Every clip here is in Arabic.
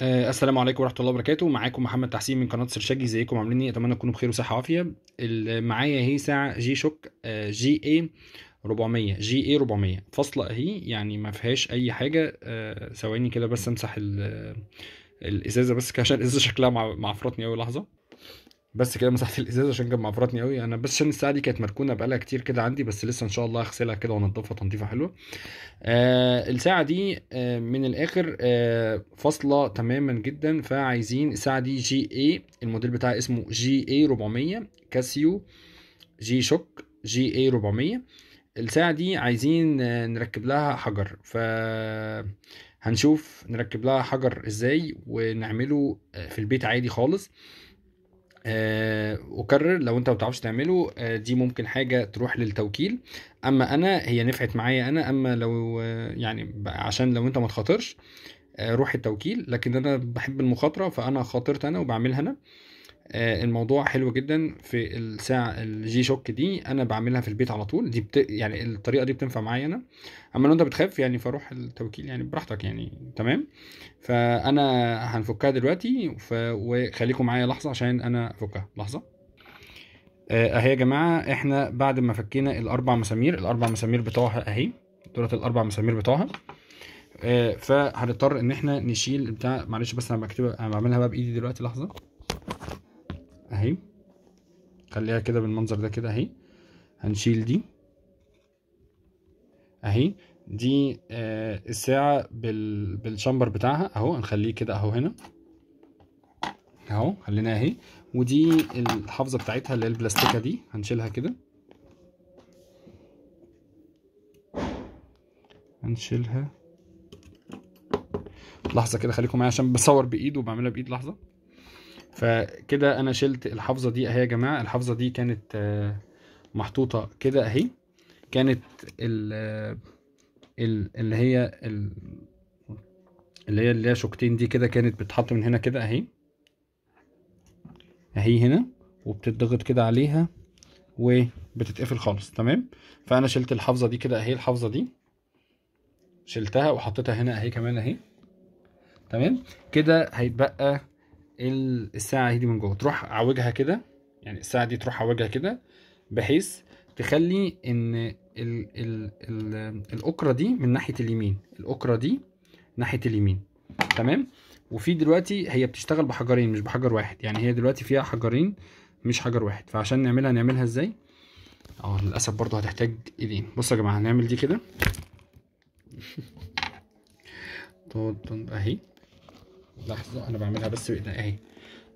آه، السلام عليكم ورحمه الله وبركاته معاكم محمد تحسين من قناه سرشاجي ازيكم عاملين ايه اتمنى تكونوا بخير وصحه وعافيه معايا اهي ساعه جي شوك جي اي 400 جي اي 400 فاصله اهي يعني ما فيهاش اي حاجه آه، ثواني كده بس امسح آه، الازازه بس عشان الازازه شكلها معفرطني اول لحظه بس كده مسحت الازاز عشان كانت معفرتني قوي انا بس عشان الساعه دي كانت مركونه بقالها كتير كده عندي بس لسه ان شاء الله هغسلها كده وانضفها تنظيفه حلوه آه الساعه دي آه من الاخر آه فاصله تماما جدا فعايزين الساعه دي جي اي الموديل بتاعها اسمه جي اي 400 كاسيو جي شوك جي اي 400 الساعه دي عايزين آه نركب لها حجر ف هنشوف نركب لها حجر ازاي ونعمله آه، في البيت عادي خالص اكرر آه، وكرر لو انت ما بتعرفش تعمله آه، دي ممكن حاجه تروح للتوكيل اما انا هي نفعت معايا انا اما لو آه، يعني عشان لو انت ما تخاطرش روح التوكيل لكن انا بحب المخاطره فانا خاطرت انا وبعملها انا آه، الموضوع حلو جدا في الساعه الجي شوك دي انا بعملها في البيت على طول دي بت... يعني الطريقه دي بتنفع معايا انا اما لو انت بتخاف يعني فروح التوكيل يعني براحتك يعني تمام فانا هنفكها دلوقتي ف... وخليكم معايا لحظه عشان انا افكها لحظه آه، اهي يا جماعه احنا بعد ما فكينا الاربع مسامير الاربع مسامير بتوعها اهي دولت الاربع مسامير بتوعها آه، فهنضطر ان احنا نشيل بتاع معلش بس انا بكتبها انا بعملها بقى بايدي دلوقتي لحظه اهي خليها كده بالمنظر ده كده اهي هنشيل دي اهي دي آه الساعة بال... بالشمبر بتاعها اهو هنخليه كده اهو هنا اهو خليناها اهي ودي الحافظة بتاعتها اللي هي البلاستيكة دي هنشيلها كده هنشيلها لحظة كده خليكم معايا عشان بصور بايد وبعملها بايد لحظة فكده انا شلت الحافظه دي اهي يا جماعه الحافظه دي كانت آه، محطوطه كده اهي كانت ال آه، اللي هي اللي هي اللي هي شوكتين دي كده كانت بتتحط من هنا كده اهي اهي هنا وبتضغط كده عليها وبتتقفل خالص تمام فانا شلت الحافظه دي كده اهي الحافظه دي شلتها وحطيتها هنا اهي كمان اهي تمام كده هيتبقى الساعه دي من جوه تروح عوجها كده يعني الساعه دي تروح عوجها كده بحيث تخلي ان ال ال ال الاكره دي من ناحيه اليمين الاكره دي ناحيه اليمين تمام وفي دلوقتي هي بتشتغل بحجرين مش بحجر واحد يعني هي دلوقتي فيها حجرين مش حجر واحد فعشان نعملها نعملها ازاي اه للاسف برضو هتحتاج ايدين بصوا يا جماعه هنعمل دي كده اهي لحظه انا بعملها بس بايدي اهي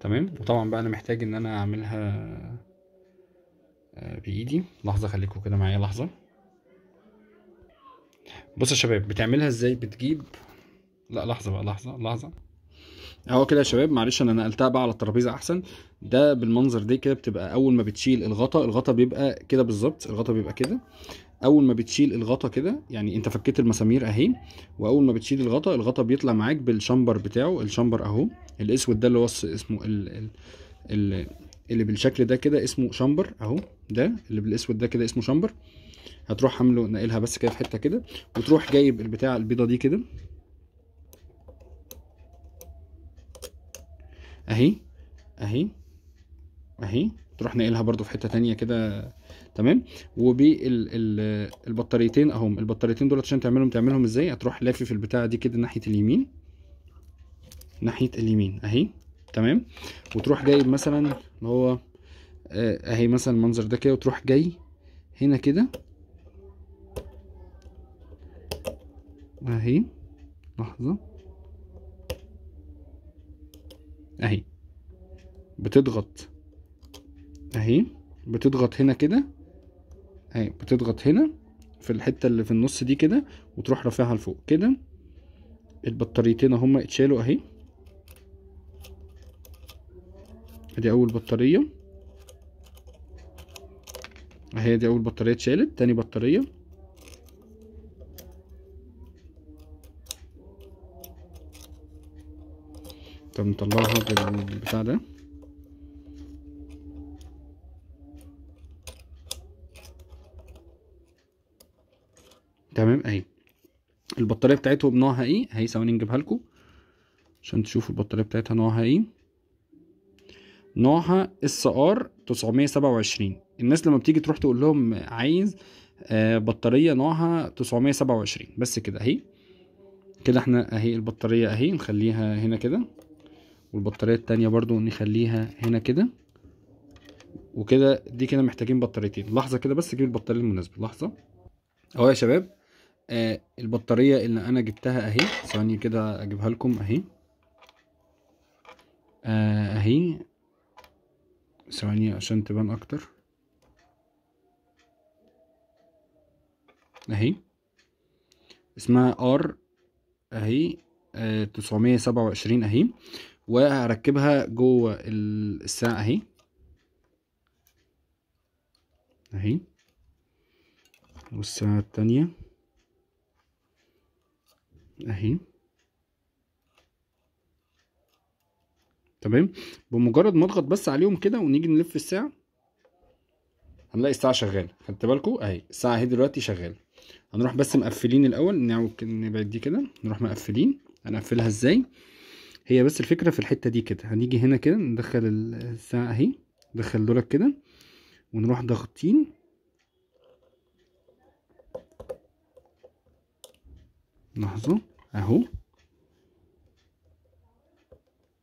تمام وطبعا بقى انا محتاج ان انا اعملها آه، بايدي لحظه خليكم كده معايا لحظه بص يا شباب بتعملها ازاي بتجيب لا لحظه بقى لحظه لحظه اهو كده يا شباب معلش انا نقلتها بقى على الترابيزه احسن ده بالمنظر ده كده بتبقى اول ما بتشيل الغطا الغطا بيبقى كده بالظبط الغطا بيبقى كده اول ما بتشيل الغطا كده يعني انت فكيت المسامير اهي واول ما بتشيل الغطا الغطا بيطلع معاك بالشامبر بتاعه الشامبر اهو الاسود ده اللي هو اسمه ال ال ال اللي بالشكل ده كده اسمه شامبر اهو ده اللي بالاسود ده كده اسمه شامبر هتروح حامله ناقلها بس كده في حته كده وتروح جايب البتاع البيضه دي كده اهي اهي اهي تروح ناقلها برده في حته تانية كده تمام وبالبطاريتين اهم البطاريتين دول عشان تعملهم تعملهم ازاي هتروح لافف البتاعه دي كده ناحيه اليمين ناحيه اليمين اهي تمام وتروح جايب مثلا اللي هو آه، اهي مثلا المنظر ده كده وتروح جاي هنا كده اهي لحظه اهي بتضغط اهي بتضغط هنا كده اهي بتضغط هنا في الحته اللي في النص دي كده وتروح رافعها لفوق كده البطاريتين هما اتشالوا اهي ادي اول بطاريه اهي دي اول بطاريه اتشالت تاني بطاريه طب نطلعها بالبتاع ده تمام اهي البطاريه بتاعتهم نوعها ايه اهي ثواني نجيبها لكم عشان تشوفوا البطاريه بتاعتها نوعها ايه نوعها اس ار 927 الناس لما بتيجي تروح تقول لهم عايز آه، بطاريه نوعها 927 بس كده اهي كده احنا اهي البطاريه اهي نخليها هنا كده والبطاريه الثانيه برضو نخليها هنا كده وكده دي كده محتاجين بطاريتين لحظه كده بس جيب البطاريه المناسبه لحظه اهو يا شباب آه البطارية اللي انا جبتها اهي ثواني كده اجيبها لكم اهي آه اهي ثواني عشان تبان اكتر اهي اسمها ار اهي آه، تسعمية سبعة وعشرين اهي وهركبها جوه الساعة اهي اهي والساعة التانية اهي تمام بمجرد ما اضغط بس عليهم كده ونيجي نلف الساعه هنلاقي الساعه شغاله خدت بالكم اهي الساعه اهي دلوقتي شغاله هنروح بس مقفلين الاول نبعد دي كده نروح مقفلين هنقفلها ازاي هي بس الفكره في الحته دي كده هنيجي هنا كده ندخل الساعه اهي ندخل دولت كده ونروح ضاغطين لحظه اهو لحظة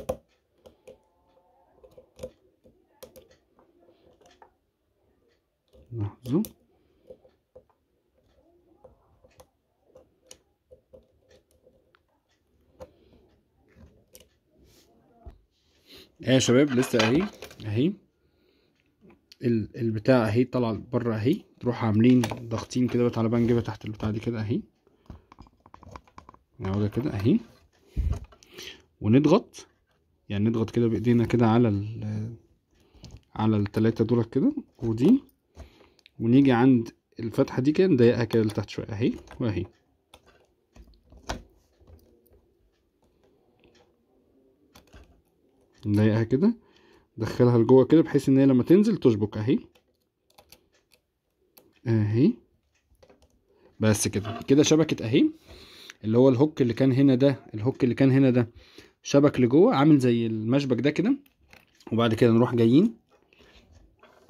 إيه اهي يا شباب لسه اهي اهي البتاع اهي طالعه بره اهي تروح عاملين ضاغطين كده على بقى نجيبها تحت البتاع دي كده اهي نعوده كده اهي ونضغط يعني نضغط كده بايدينا كده على ال على التلاتة دولت كده ودي ونيجي عند الفتحة دي كده نضيقها كده لتحت شوية اهي واهي نضيقها كده ندخلها لجوه كده بحيث ان هي لما تنزل تشبك اهي اهي بس كده كده شبكت اهي اللي هو الهوك اللي كان هنا ده الهوك اللي كان هنا ده شبك لجوه عامل زي المشبك ده كده وبعد كده نروح جايين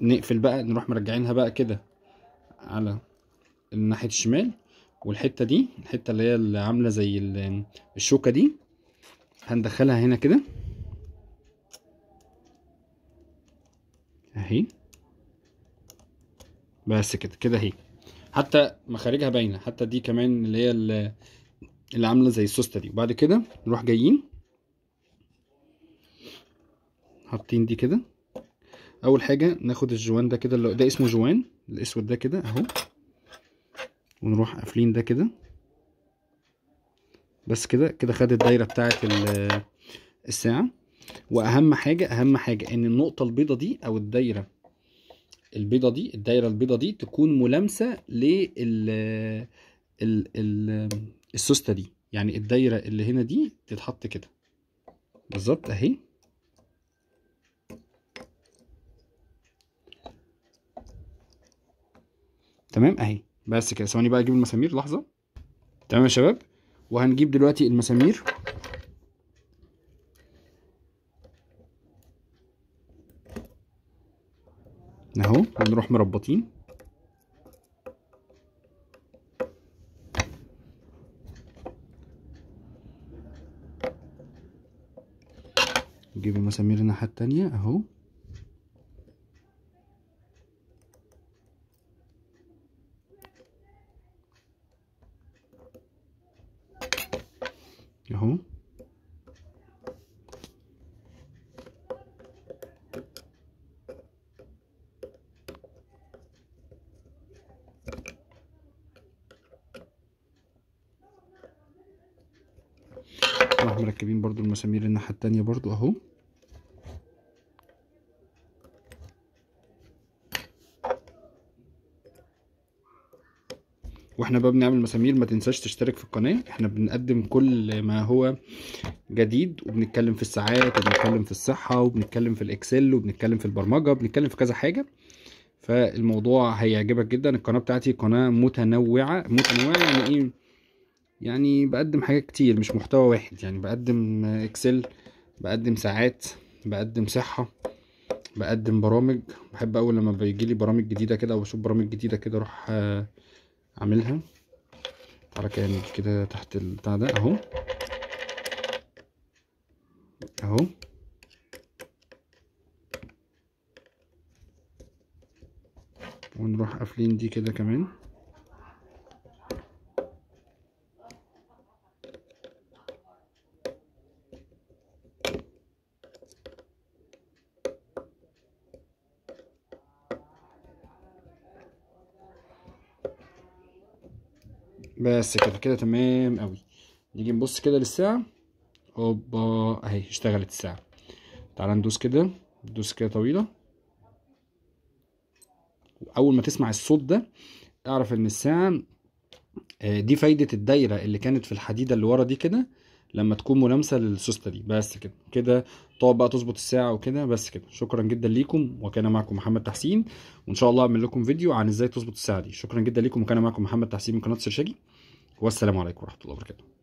نقفل بقى نروح مرجعينها بقى كده على الناحيه الشمال والحته دي الحته اللي هي اللي عامله زي الشوكه دي هندخلها هنا كده اهي بس كده كده اهي حتى مخارجها باينه حتى دي كمان اللي هي اللي عامله زي السوسته دي وبعد كده نروح جايين حاطين دي كده اول حاجه ناخد الجوان ده كده اللي ده اسمه جوان الاسود ده كده اهو ونروح قافلين ده كده بس كده كده خد الدايره بتاعه الساعه واهم حاجه اهم حاجه ان النقطه البيضه دي او الدايره البيضه دي الدايره البيضه دي تكون ملامسه لل ال... ال... السوسته دي يعني الدايره اللي هنا دي تتحط كده بالظبط اهي تمام اهي بس كده ثواني بقى اجيب المسامير لحظه تمام يا شباب وهنجيب دلوقتي المسامير اهو ونروح مربطين مسامير الناحية التانية اهو اهو مركبين برضو المسامير الناحية التانية برضو اهو واحنا بقى بنعمل مسامير ما تنساش تشترك في القناه احنا بنقدم كل ما هو جديد وبنتكلم في الساعات وبنتكلم في الصحه وبنتكلم في الاكسل وبنتكلم في البرمجه بنتكلم في كذا حاجه فالموضوع هيعجبك جدا القناه بتاعتي قناه متنوعه متنوعه يعني ايه يعني بقدم حاجات كتير مش محتوى واحد يعني بقدم اكسل بقدم ساعات بقدم صحه بقدم برامج بحب اول لما بيجي لي برامج جديده كده او بشوف برامج جديده كده اروح عاملها تعالى كامل كده تحت البتاع ده اهو اهو ونروح قافلين دي كده كمان بس كده كده تمام قوي نيجي نبص كده للساعه اوبا اهي اشتغلت الساعه تعال ندوس كده ندوس كده طويله اول ما تسمع الصوت ده اعرف ان الساعه آه، دي فايده الدايره اللي كانت في الحديده اللي ورا دي كده لما تكون ملامسه للسوسته دي بس كده كده تقعد بقى تظبط الساعه وكده بس كده شكرا جدا ليكم وكان معكم محمد تحسين وان شاء الله اعمل لكم فيديو عن ازاي تظبط الساعه دي شكرا جدا ليكم وكان معكم محمد تحسين من قناه سرشاجي والسلام عليكم ورحمه الله وبركاته